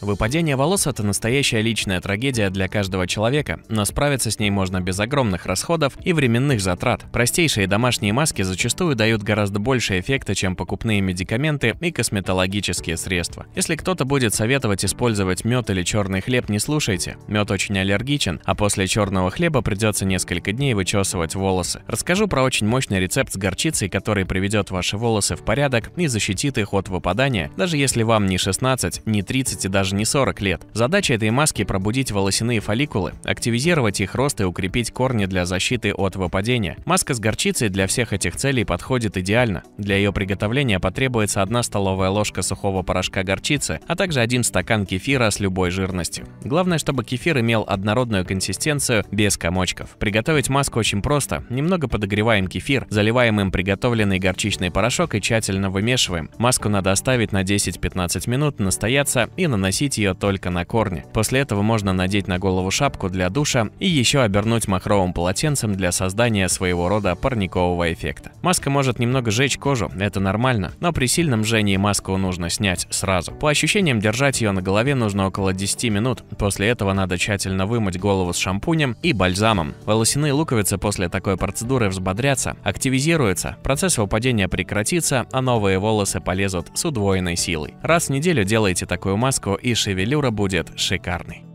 Выпадение волос – это настоящая личная трагедия для каждого человека, но справиться с ней можно без огромных расходов и временных затрат. Простейшие домашние маски зачастую дают гораздо больше эффекта, чем покупные медикаменты и косметологические средства. Если кто-то будет советовать использовать мед или черный хлеб, не слушайте. Мед очень аллергичен, а после черного хлеба придется несколько дней вычесывать волосы. Расскажу про очень мощный рецепт с горчицей, который приведет ваши волосы в порядок и защитит их от выпадания, даже если вам не 16, не 30 и даже даже не 40 лет. Задача этой маски – пробудить волосяные фолликулы, активизировать их рост и укрепить корни для защиты от выпадения. Маска с горчицей для всех этих целей подходит идеально. Для ее приготовления потребуется 1 столовая ложка сухого порошка горчицы, а также 1 стакан кефира с любой жирностью. Главное, чтобы кефир имел однородную консистенцию без комочков. Приготовить маску очень просто. Немного подогреваем кефир, заливаем им приготовленный горчичный порошок и тщательно вымешиваем. Маску надо оставить на 10-15 минут, настояться и наносить носить ее только на корне. После этого можно надеть на голову шапку для душа и еще обернуть махровым полотенцем для создания своего рода парникового эффекта. Маска может немного жечь кожу, это нормально, но при сильном жжении маску нужно снять сразу. По ощущениям, держать ее на голове нужно около 10 минут, после этого надо тщательно вымыть голову с шампунем и бальзамом. Волосяные луковицы после такой процедуры взбодрятся, активизируются, процесс выпадения прекратится, а новые волосы полезут с удвоенной силой. Раз в неделю делайте такую маску и шевелюра будет шикарной.